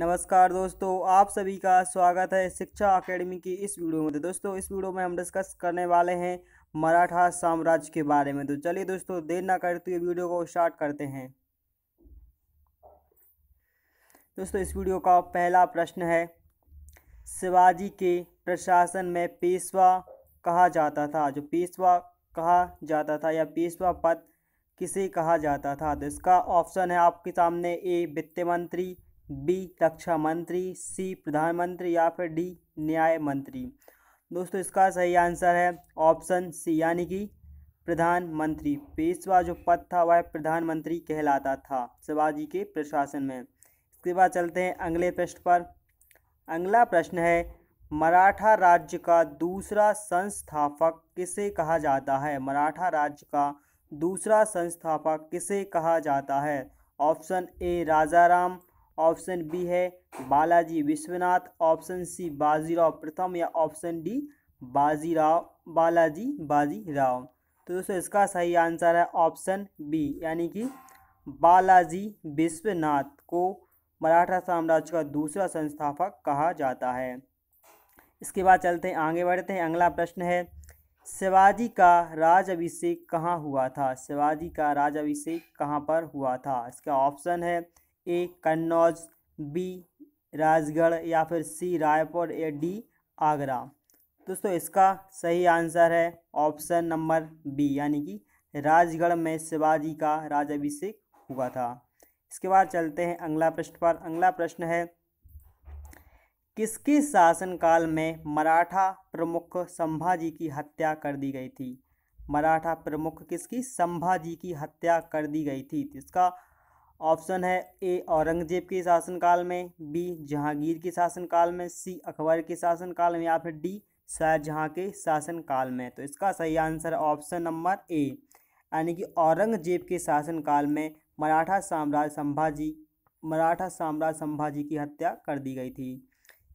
नमस्कार दोस्तों आप सभी का स्वागत है शिक्षा अकेडमी की इस वीडियो में तो दोस्तों इस वीडियो में हम डिस्कस करने वाले हैं मराठा साम्राज्य के बारे में तो चलिए दोस्तों देर ना करते तो हुए वीडियो को स्टार्ट करते हैं दोस्तों इस वीडियो का पहला प्रश्न है शिवाजी के प्रशासन में पेशवा कहा जाता था जो पेशवा कहा जाता था या पेशवा पद किसे कहा जाता था तो इसका ऑप्शन है आपके सामने ए वित्त मंत्री बी रक्षा मंत्री सी प्रधानमंत्री या फिर डी न्याय मंत्री दोस्तों इसका सही आंसर है ऑप्शन सी यानी कि प्रधानमंत्री पेशवा जो पद था वह प्रधानमंत्री कहलाता था शिवाजी के प्रशासन में इसके बाद चलते हैं अगले प्रश्न पर अगला प्रश्न है मराठा राज्य का दूसरा संस्थापक किसे कहा जाता है मराठा राज्य का दूसरा संस्थापक किसे कहा जाता है option A Rajaram Ram option B है बालाजी विश्वनाथ ऑप्शन सी बाजीराव प्रथम या ऑप्शन डी बाजीराव बालाजी बाजीराव तो दोस्तों इसका सही आंसर है ऑप्शन बी यानी कि बालाजी विश्वनाथ को मराठा साम्राज्य का दूसरा संस्थापक कहा जाता है इसके बाद चलते हैं आगे बढ़ते हैं अगला प्रश्न है शिवाजी का राज अभिषेक कहाँ हुआ था शिवाजी का राज अभिषेक कहाँ पर हुआ था इसका ऑप्शन है ए कन्नौज बी राजगढ़ या फिर सी रायपुर या डी आगरा दोस्तों इसका सही आंसर है ऑप्शन नंबर बी यानी कि राजगढ़ में शिवाजी का राजाभिषेक हुआ था इसके बाद चलते हैं अगला प्रश्न पर अगला प्रश्न है किसके शासनकाल में मराठा प्रमुख संभाजी की हत्या कर दी गई थी मराठा प्रमुख किसकी संभाजी की हत्या कर दी गई थी इसका ऑप्शन है ए औरंगजेब के शासनकाल में बी जहांगीर के शासनकाल में सी अकबर के शासनकाल में या फिर डी शाहजहाँ के शासनकाल में तो इसका सही आंसर ऑप्शन नंबर ए यानी कि औरंगजेब के शासनकाल में मराठा साम्राज्य संभाजी मराठा साम्राज्य संभाजी की हत्या कर दी गई थी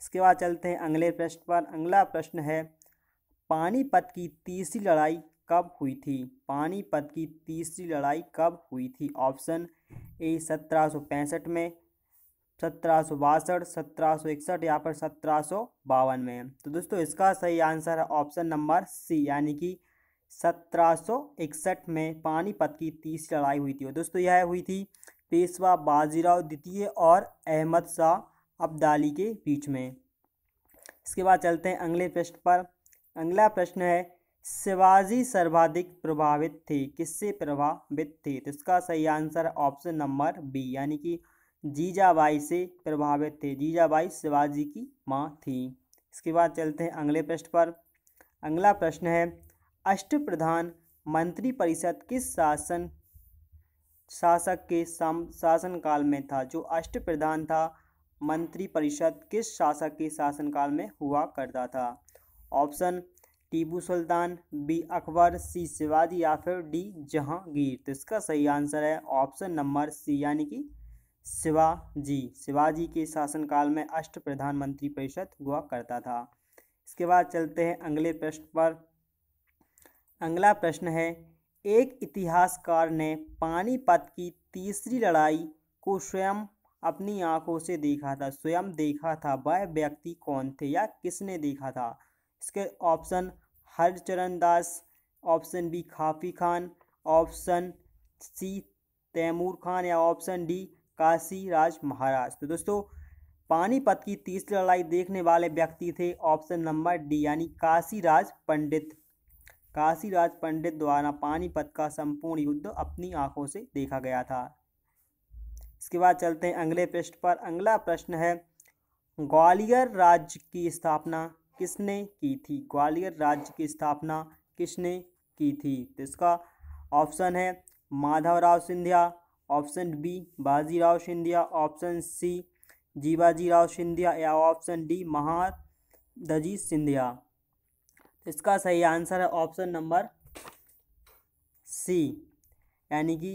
इसके बाद चलते हैं अगले प्रश्न पर अगला प्रश्न है पानीपत की तीसरी लड़ाई कब हुई थी पानीपत की तीसरी लड़ाई कब हुई थी ऑप्शन ए सत्रह सौ पैंसठ में सत्रह सौ बासठ सत्रह सौ इकसठ या फिर सत्रह सौ बावन में तो दोस्तों इसका सही आंसर है ऑप्शन नंबर सी यानी कि सत्रह सौ इकसठ में पानीपत की तीसरी लड़ाई हुई थी और दोस्तों यह हुई थी पेशवा बाजीराव द्वितीय और अहमद शाह अब्दाली के बीच में इसके बाद चलते हैं अगले प्रश्न पर अगला प्रश्न है शिवाजी सर्वाधिक प्रभावित थे किससे प्रभावित थे तो इसका सही आंसर ऑप्शन नंबर बी यानी कि जीजाबाई से प्रभावित थे जीजाबाई शिवाजी की माँ थी इसके बाद चलते हैं अगले प्रश्न पर अगला प्रश्न है अष्ट प्रधान मंत्री परिषद किस शासन शासक के शासनकाल में था जो अष्ट प्रधान था मंत्री परिषद किस शासक के शासनकाल में हुआ करता था option Tipu Sultan B Akbar C Shivaji या फिर डी जहांगीर तो इसका सही आंसर है ऑप्शन नंबर सी यानी कि शिवाजी शिवाजी के शासनकाल में अष्ट प्रधानमंत्री परिषद हुआ करता था इसके बाद चलते हैं अगले प्रश्न पर अगला प्रश्न है एक इतिहासकार ने पानीपत की तीसरी लड़ाई को स्वयं अपनी आंखों से देखा था स्वयं देखा था वह व्यक्ति कौन थे या किसने देखा था इसके option Harcharan Das option B Khafi Khan option C Taimur Khan या ऑप्शन डी काशी राज महाराज तो दोस्तों पानीपत की तीसरी लड़ाई देखने वाले व्यक्ति थे ऑप्शन नंबर डी यानी काशीराज पंडित काशीराज पंडित द्वारा पानीपत का संपूर्ण युद्ध अपनी आंखों से देखा गया था इसके बाद चलते हैं अगले पृष्ठ पर अगला प्रश्न है ग्वालियर राज्य की स्थापना किसने की थी ग्वालियर राज्य की स्थापना किसने की थी तो इसका ऑप्शन है Madhavrao Scindia option B Bajirao Scindia option C Jivajirao Scindia या ऑप्शन डी महादजी सिंधिया तो इसका सही आंसर है ऑप्शन नंबर सी यानी कि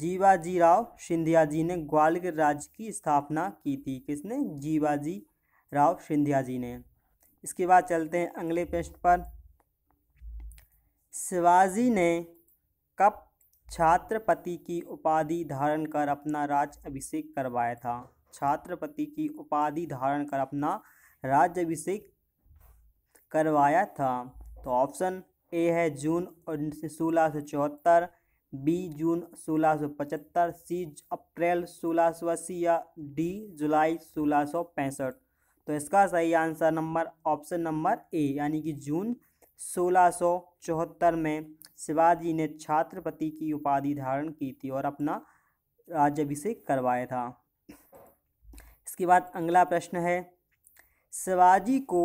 जीवाजीराव सिंधिया जी ने ग्वालियर राज्य की स्थापना की थी किसने जीवाजी राव सिंधिया जी ने इसके बाद चलते हैं अगले प्रश्न पर शिवाजी ने कब छात्रपति की उपाधि धारण कर अपना राज अभिषेक करवाया था छात्रपति की उपाधि धारण कर अपना राज्य अभिषेक करवाया था तो ऑप्शन ए है जून सोलह सौ चौहत्तर बी जून सोलह सौ पचहत्तर सी अप्रैल सोलह सौ अस्सी या डी जुलाई सोलह सौ पैंसठ तो इसका सही answer number option number A यानी कि जून सोलह में शिवाजी ने छात्रपति की उपाधि धारण की थी और अपना राज्यभिषेक करवाया था इसके बाद अगला प्रश्न है शिवाजी को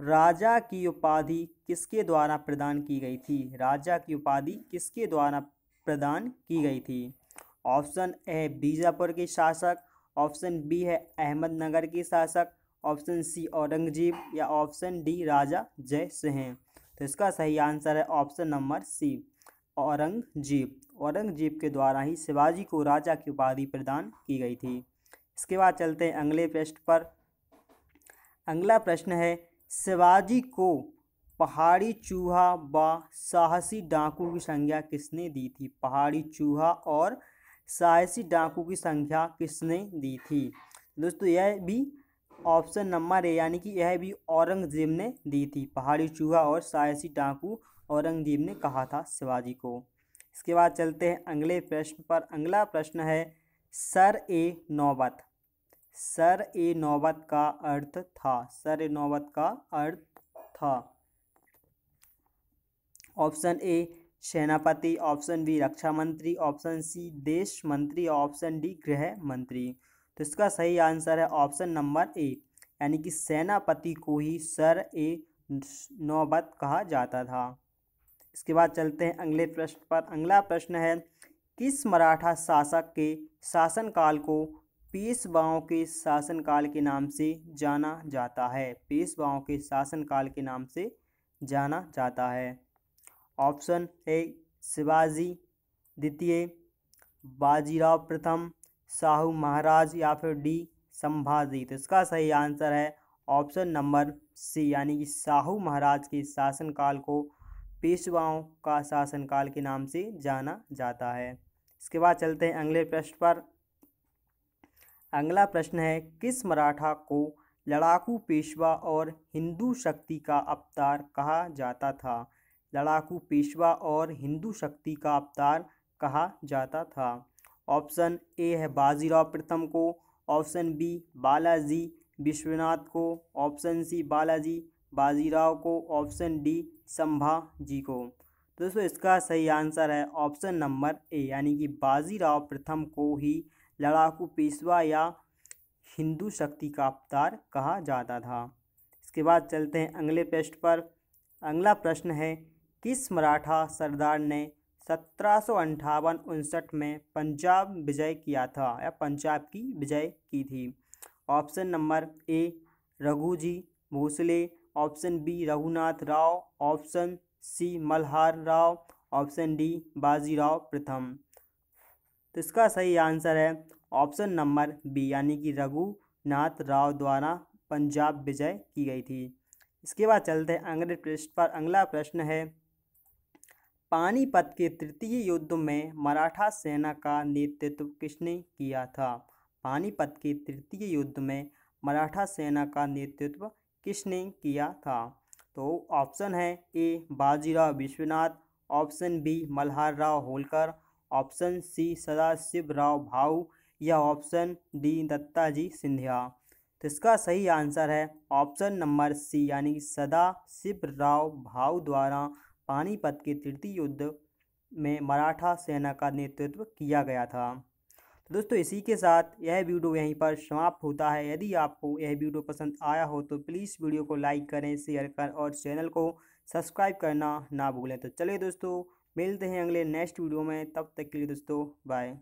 राजा की उपाधि किसके द्वारा प्रदान की गई थी राजा की उपाधि किसके द्वारा प्रदान की गई थी ऑप्शन ए बीजापुर के शासक ऑप्शन बी है अहमदनगर के शासक ऑप्शन सी औरंगजेब या ऑप्शन डी राजा जय सिंह तो इसका सही आंसर है option number C Aurangzeb Aurangzeb के द्वारा ही शिवाजी को राजा की उपाधि प्रदान की गई थी इसके बाद चलते हैं अगले प्रश्न पर अगला प्रश्न है शिवाजी को पहाड़ी चूहा व साहसी डाकू की संज्ञा किसने दी थी पहाड़ी चूहा और साहसी डाकू की संख्या किसने दी थी दोस्तों यह भी ऑप्शन नंबर ए यानी कि यह भी औरंगजेब ने दी थी पहाड़ी चूहा और सायसी डाकू औरंगजेब ने कहा था शिवाजी को इसके बाद चलते हैं अगले प्रश्न पर अगला प्रश्न है सर ए नौबत सर ए नौबत का अर्थ था सर ए नौबत का अर्थ था ऑप्शन ए सेनापति ऑप्शन बी रक्षा मंत्री ऑप्शन सी देश मंत्री ऑप्शन डी गृह मंत्री तो इसका सही आंसर है ऑप्शन नंबर ए यानी कि सेनापति को ही सर ए नौबत कहा जाता था इसके बाद चलते हैं अगले प्रश्न पर अगला प्रश्न है किस मराठा शासक के शासनकाल को पेशवाओं के शासनकाल के नाम से जाना जाता है पेशवाओं के शासनकाल के नाम से जाना जाता है ऑप्शन ए शिवाजी द्वितीय बाजीराव प्रथम साहू महाराज या फिर डी संभाजी तो इसका सही आंसर है ऑप्शन नंबर सी यानी कि साहू महाराज के शासनकाल को पेशवाओं का शासनकाल के नाम से जाना जाता है इसके बाद चलते हैं अगले प्रश्न पर अगला प्रश्न है किस मराठा को लड़ाकू पेशवा और हिंदू शक्ति का अवतार कहा जाता था लड़ाकू पेशवा और हिंदू शक्ति का अवतार कहा जाता था ऑप्शन ए है बाजीराव प्रथम को ऑप्शन बी बालाजी विश्वनाथ को ऑप्शन सी बालाजी बाजीराव को ऑप्शन डी संभा जी को तो दोस्तों इसका सही आंसर है ऑप्शन नंबर ए यानी कि बाजीराव प्रथम को ही लड़ाकू पेशवा या हिंदू शक्ति का अवतार कहा जाता था इसके बाद चलते हैं अगले प्रश्न पर अगला प्रश्न है किस मराठा सरदार ने सत्रह सौ अंठावन उनसठ में पंजाब विजय किया था या पंजाब की विजय की थी option number A Raghuji Bhosale option B Raghunath Rao option C Malhar Rao option D Bajirao प्रथम तो इसका सही आंसर है ऑप्शन नंबर बी यानी कि रघुनाथ राव द्वारा पंजाब विजय की गई थी इसके बाद चलते हैं अंग्रेज पृष्ठ पर अगला प्रश्न है पानीपत के तृतीय युद्ध में मराठा सेना का नेतृत्व किसने किया था पानीपत के तृतीय युद्ध में मराठा सेना का नेतृत्व किसने किया था तो ऑप्शन है A Bajirao Vishwanath option B Malhar Rao Holkar option C Sadashiv Rao Bhau या ऑप्शन डी दत्ताजी सिंधिया तो इसका सही आंसर है ऑप्शन नंबर सी यानी सदा शिव राव भाऊ द्वारा पानीपत के तृतीय युद्ध में मराठा सेना का नेतृत्व किया गया था तो दोस्तों इसी के साथ यह वीडियो यहीं पर समाप्त होता है यदि आपको यह वीडियो पसंद आया हो तो प्लीज़ वीडियो को लाइक करें शेयर करें और चैनल को सब्सक्राइब करना ना भूलें तो चलिए दोस्तों मिलते हैं अगले नेक्स्ट वीडियो में तब तक के लिए दोस्तों बाय